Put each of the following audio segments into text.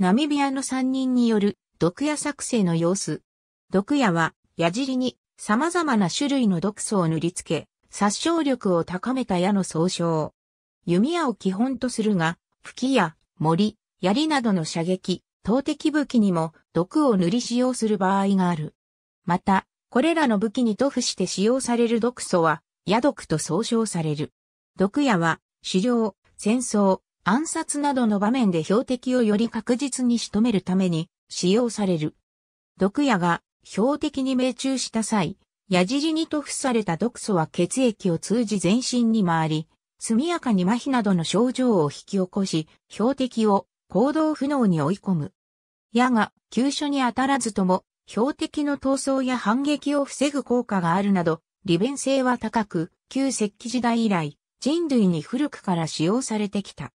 ナミビアの3人による毒矢作成の様子。毒矢は矢尻に様々な種類の毒素を塗りつけ、殺傷力を高めた矢の総称。弓矢を基本とするが、吹き矢、森、槍などの射撃、投擲武器にも毒を塗り使用する場合がある。また、これらの武器に塗布して使用される毒素は、矢毒と総称される。毒矢は、狩猟、戦争、暗殺などの場面で標的をより確実に仕留めるために使用される。毒矢が標的に命中した際、矢尻に塗布された毒素は血液を通じ全身に回り、速やかに麻痺などの症状を引き起こし、標的を行動不能に追い込む。矢が急所に当たらずとも、標的の闘争や反撃を防ぐ効果があるなど、利便性は高く、旧石器時代以来、人類に古くから使用されてきた。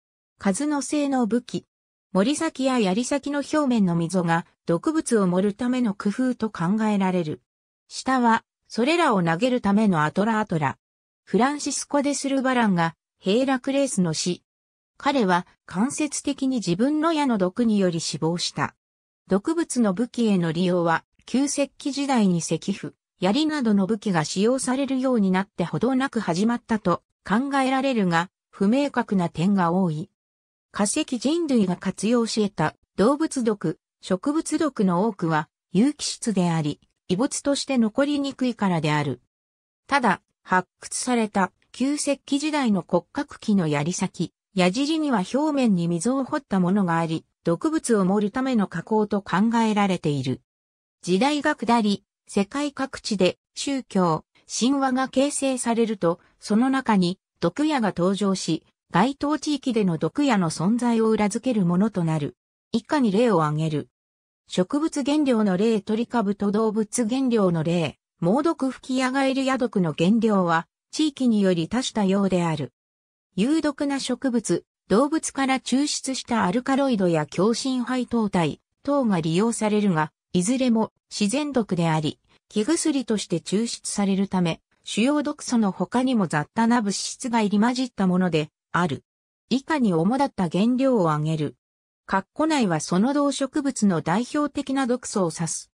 数の性の武器。森先や槍先の表面の溝が毒物を盛るための工夫と考えられる。下は、それらを投げるためのアトラアトラ。フランシスコ・デスルバランが、ヘイラクレースの死。彼は間接的に自分の矢の毒により死亡した。毒物の武器への利用は、旧石器時代に石符、槍などの武器が使用されるようになってほどなく始まったと考えられるが、不明確な点が多い。化石人類が活用し得た動物毒、植物毒の多くは有機質であり、遺物として残りにくいからである。ただ、発掘された旧石器時代の骨格器の槍先、矢尻には表面に溝を掘ったものがあり、毒物を盛るための加工と考えられている。時代が下り、世界各地で宗教、神話が形成されると、その中に毒矢が登場し、該当地域での毒矢の存在を裏付けるものとなる。以下に例を挙げる。植物原料の例鳥株と動物原料の例、猛毒吹き矢がえる野毒の原料は、地域により多種多様である。有毒な植物、動物から抽出したアルカロイドや強心肺糖体等が利用されるが、いずれも自然毒であり、気薬として抽出されるため、主要毒素の他にも雑多な物質が入り混じったもので、ある。以下に主だった原料を挙げる。括弧内はその動植物の代表的な毒素を指す。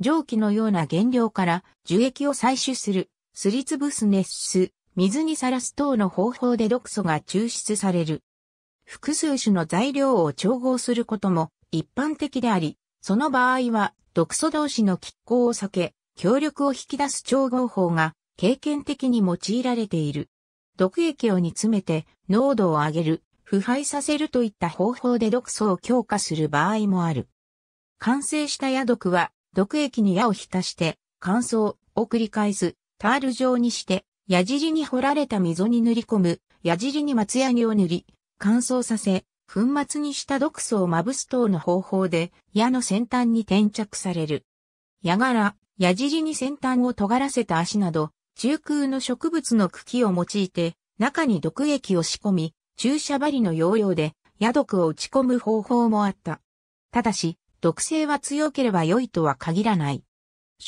蒸気のような原料から樹液を採取する、すりつぶす熱す、水にさらす等の方法で毒素が抽出される。複数種の材料を調合することも一般的であり、その場合は毒素同士の拮抗を避け、協力を引き出す調合法が経験的に用いられている。毒液を煮詰めて濃度を上げる、腐敗させるといった方法で毒素を強化する場合もある。完成した矢毒は、毒液に矢を浸して、乾燥を繰り返す、タール状にして、矢尻に掘られた溝に塗り込む、矢尻に松ヤニを塗り、乾燥させ、粉末にした毒素をまぶす等の方法で、矢の先端に転着される。矢柄、矢尻に先端を尖らせた足など、中空の植物の茎を用いて、中に毒液を仕込み、注射針の要領で、野毒を打ち込む方法もあった。ただし、毒性は強ければ良いとは限らない。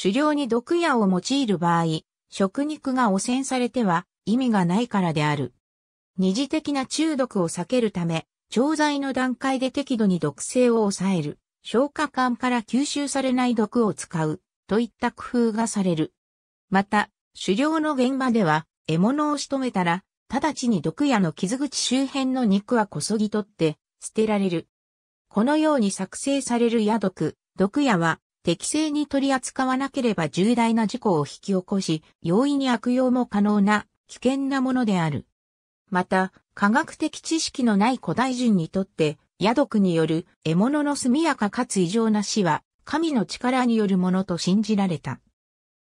狩猟に毒矢を用いる場合、食肉が汚染されては意味がないからである。二次的な中毒を避けるため、調剤の段階で適度に毒性を抑える、消化管から吸収されない毒を使う、といった工夫がされる。また、狩猟の現場では、獲物を仕留めたら、直ちに毒矢の傷口周辺の肉はこそぎ取って、捨てられる。このように作成される矢毒、毒矢は、適正に取り扱わなければ重大な事故を引き起こし、容易に悪用も可能な危険なものである。また、科学的知識のない古代人にとって、矢毒による獲物の速やかかつ異常な死は、神の力によるものと信じられた。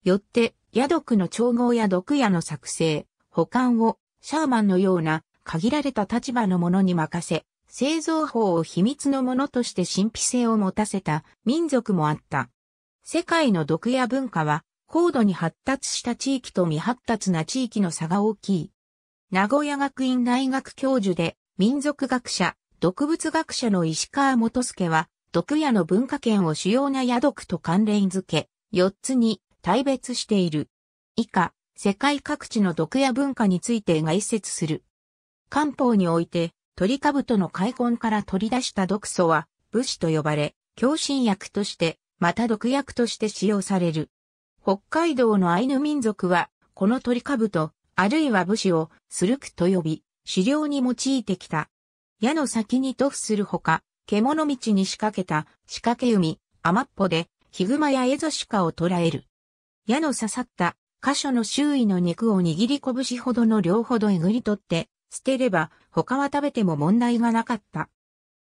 よって、野毒の調合や毒矢の作成、保管を、シャーマンのような限られた立場の者に任せ、製造法を秘密のものとして神秘性を持たせた民族もあった。世界の毒や文化は高度に発達した地域と未発達な地域の差が大きい。名古屋学院大学教授で民族学者、毒物学者の石川元助は毒矢の文化圏を主要な野毒と関連づけ、4つに大別している。以下、世界各地の毒や文化について概説する。漢方において、鳥兜の開墾から取り出した毒素は、武士と呼ばれ、強心薬として、また毒薬として使用される。北海道のアイヌ民族は、この鳥兜、あるいは武士を、スルクと呼び、狩猟に用いてきた。矢の先に塗布するほか、獣道に仕掛けた仕掛け弓、アマッポで、ヒグマやエゾシカを捕らえる。矢の刺さった箇所の周囲の肉を握り拳ほどの量ほどえぐり取って、捨てれば他は食べても問題がなかった。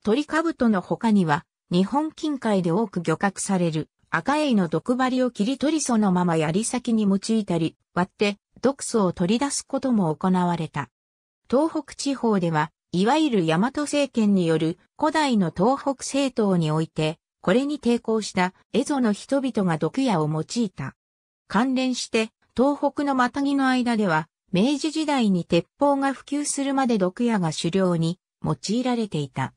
鳥カブトの他には、日本近海で多く漁獲される赤エイの毒針を切り取りそのまま槍先に用いたり、割って毒素を取り出すことも行われた。東北地方では、いわゆる大和政権による古代の東北政党において、これに抵抗した蝦夷の人々が毒矢を用いた。関連して、東北のマタギの間では、明治時代に鉄砲が普及するまで毒矢が狩猟に用いられていた。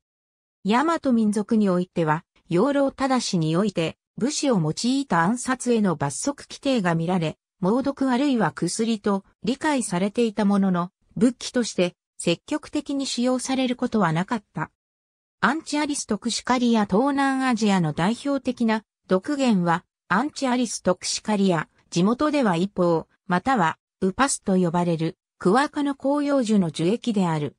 大和民族においては、養老正において、武士を用いた暗殺への罰則規定が見られ、猛毒あるいは薬と理解されていたものの、武器として積極的に使用されることはなかった。アンチアリストクシカリア東南アジアの代表的な毒源は、アンチアリストクシカリア、地元では一方、または、ウパスと呼ばれる、クワ科の紅葉樹の樹液である。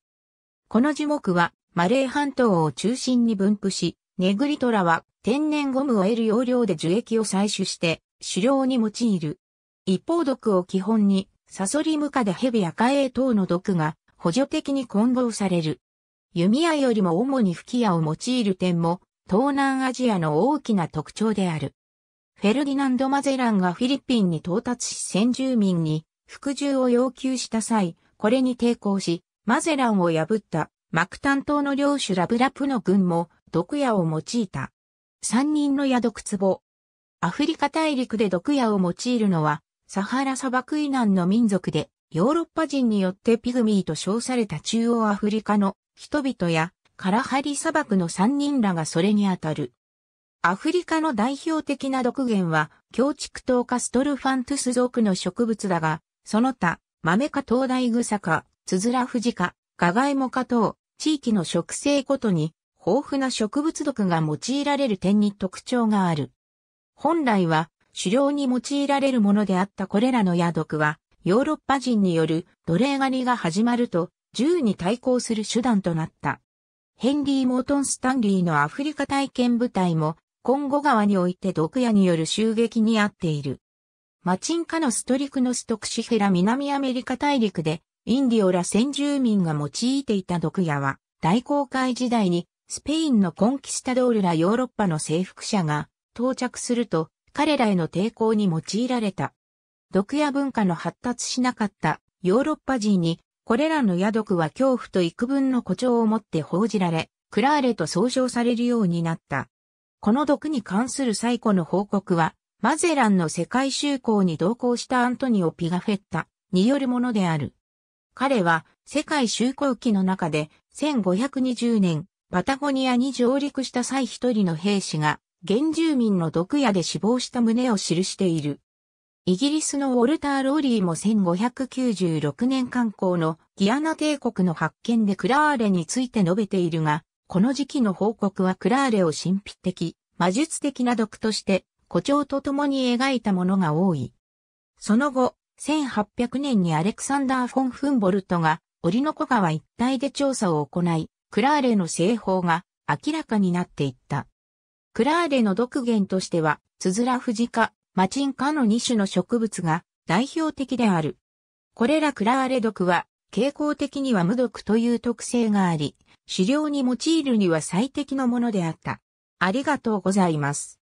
この樹木は、マレー半島を中心に分布し、ネグリトラは天然ゴムを得る要領で樹液を採取して、狩猟に用いる。一方毒を基本に、サソリムカで蛇やカエイ等の毒が補助的に混合される。弓矢よりも主に吹き矢を用いる点も、東南アジアの大きな特徴である。フェルディナンド・マゼランがフィリピンに到達し先住民に服従を要求した際、これに抵抗し、マゼランを破ったマクタン島の領主ラブラプの軍も毒矢を用いた。三人の矢毒壺。アフリカ大陸で毒矢を用いるのは、サハラ砂漠以南の民族で、ヨーロッパ人によってピグミーと称された中央アフリカの人々や、カラハリ砂漠の三人らがそれにあたる。アフリカの代表的な毒源は、強畜糖カストルファントゥス属の植物だが、その他、豆か灯大草か、つづら士か、ガガイモか等、地域の植生ごとに、豊富な植物毒が用いられる点に特徴がある。本来は、狩猟に用いられるものであったこれらの野毒は、ヨーロッパ人による奴隷狩りが始まると、銃に対抗する手段となった。ヘンリー・モートン・スタンリーのアフリカ体験部隊も今後川において毒矢による襲撃にあっている。マチンカノストリクノストクシフェラ南アメリカ大陸で、インディオラ先住民が用いていた毒矢は、大航海時代に、スペインのコンキスタドールらヨーロッパの征服者が到着すると、彼らへの抵抗に用いられた。毒屋文化の発達しなかったヨーロッパ人に、これらの矢毒は恐怖と幾分の誇張をもって報じられ、クラーレと総称されるようになった。この毒に関する最古の報告は、マゼランの世界修行に同行したアントニオ・ピガフェッタによるものである。彼は世界修行期の中で1520年パタゴニアに上陸した際一人の兵士が原住民の毒屋で死亡した旨を記している。イギリスのウォルター・ローリーも1596年観光のギアナ帝国の発見でクラーレについて述べているが、この時期の報告はクラーレを神秘的魔術的な毒として誇張と共に描いたものが多い。その後、1800年にアレクサンダー・フォン・フンボルトが、折の小川一帯で調査を行い、クラーレの製法が明らかになっていった。クラーレの毒源としては、ツズラフジカ、マチンカの2種の植物が代表的である。これらクラーレ毒は、傾向的には無毒という特性があり、狩猟に用いるには最適のものであった。ありがとうございます。